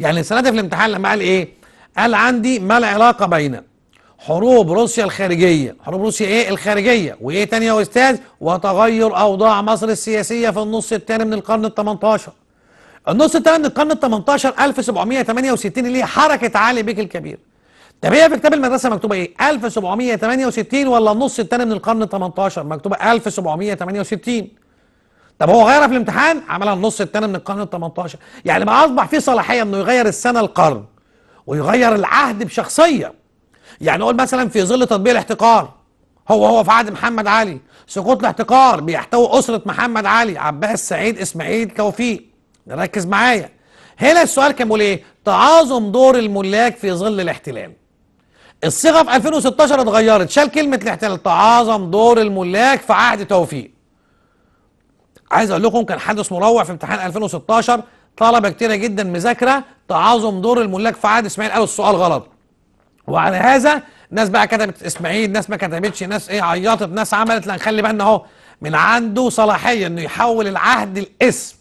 يعني دي في الامتحان لما قال ايه قال عندي ما العلاقه بين حروب روسيا الخارجيه حروب روسيا ايه الخارجيه وايه تاني يا استاذ وتغير اوضاع مصر السياسيه في النص الثاني من القرن ال18 النص الثاني من القرن ال18 1768 اللي هي حركه علي بيك الكبير طب هي في كتاب المدرسه مكتوبه ايه 1768 ولا النص الثاني من القرن ال18 مكتوبه 1768 طب هو غيرها في الامتحان عملها النص الثاني من القرن ال 18 يعني ما اصبح في صلاحيه انه يغير السنه القرن ويغير العهد بشخصيه يعني اقول مثلا في ظل تطبيق الاحتقار هو هو في عهد محمد علي سقوط الاحتقار بيحتوي اسره محمد علي عباس سعيد اسماعيل توفيق ركز معايا هنا السؤال كان بيقول ايه تعاظم دور الملاك في ظل الاحتلال الصيغه في 2016 اتغيرت شال كلمه الاحتلال تعاظم دور الملاك في عهد توفيق عايز اقول لكم كان حدث مروع في امتحان 2016 طلبه كتيره جدا مذاكره تعاظم دور الملاك في عهد اسماعيل قالوا السؤال غلط وعلى هذا ناس بقى كتبت اسماعيل ناس ما كتبتش ناس ايه عيطت ناس عملت لا خلي بالنا اهو من عنده صلاحيه انه يحول العهد لاسم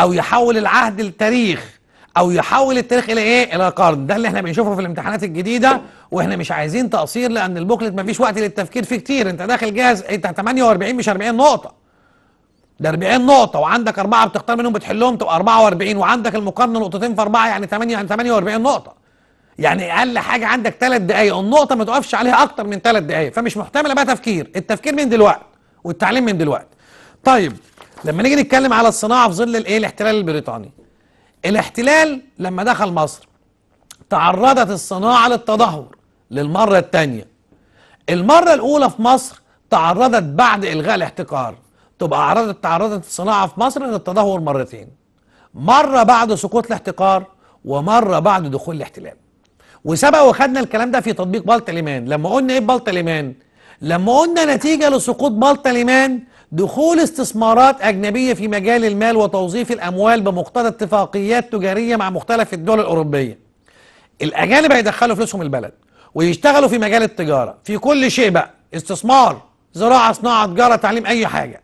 او يحول العهد لتاريخ او يحول التاريخ الى ايه الى قرن ده اللي احنا بنشوفه في الامتحانات الجديده واحنا مش عايزين تقصير لان البوكلت ما فيش وقت للتفكير فيه كتير انت داخل جاهز انت 48 مش 40 نقطه ده 40 نقطه وعندك اربعه بتختار منهم بتحلهم تبقى 44 وعندك المقارنه نقطتين في اربعه يعني 8 يعني 48 نقطه يعني اقل حاجه عندك ثلاث دقائق النقطه ما تقفش عليها اكتر من ثلاث دقائق فمش محتمله بقى تفكير التفكير من دلوقتي والتعليم من دلوقتي طيب لما نيجي نتكلم على الصناعه في ظل الايه الاحتلال البريطاني الاحتلال لما دخل مصر تعرضت الصناعه للتدهور للمره الثانيه المره الاولى في مصر تعرضت بعد الغاء الاحتكار تبقى عرضت تعرضت الصناعة في مصر للتدهور مرتين مرة بعد سقوط الاحتقار ومرة بعد دخول الاحتلال وسبق وخدنا الكلام ده في تطبيق بلطة ليمان لما قلنا ايه بلطة ليمان لما قلنا نتيجة لسقوط بلطة ليمان دخول استثمارات أجنبية في مجال المال وتوظيف الأموال بمقتضى اتفاقيات تجارية مع مختلف الدول الأوروبية الأجانب هيدخلوا فلوسهم البلد ويشتغلوا في مجال التجارة في كل شيء بقى استثمار زراعة صناعة تجارة تعليم أي حاجة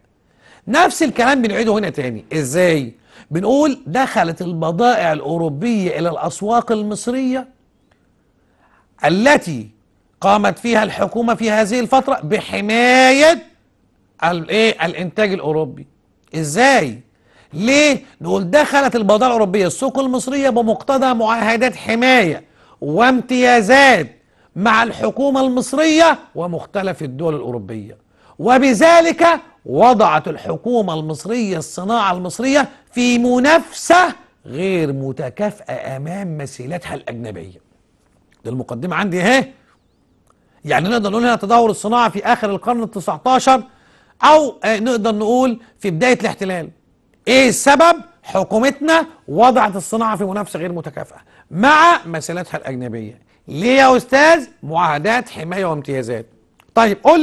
نفس الكلام بنعيده هنا تاني ازاي بنقول دخلت البضائع الأوروبية إلى الأسواق المصرية التي قامت فيها الحكومة في هذه الفترة بحماية الايه الانتاج الأوروبي إزاي؟ ليه؟ نقول دخلت البضائع الأوروبية السوق المصرية بمقتضى معاهدات حماية وامتيازات مع الحكومة المصرية ومختلف الدول الأوروبية وبذلك وضعت الحكومة المصرية الصناعة المصرية في منافسة غير متكافئة أمام مثيلاتها الأجنبية دي المقدمة عندي اهي يعني نقدر نقول هنا تدهور الصناعة في آخر القرن ال 19 أو آه، نقدر نقول في بداية الاحتلال إيه السبب؟ حكومتنا وضعت الصناعة في منافسة غير متكافئة مع مثيلاتها الأجنبية ليه يا أستاذ؟ معاهدات حماية وامتيازات طيب قول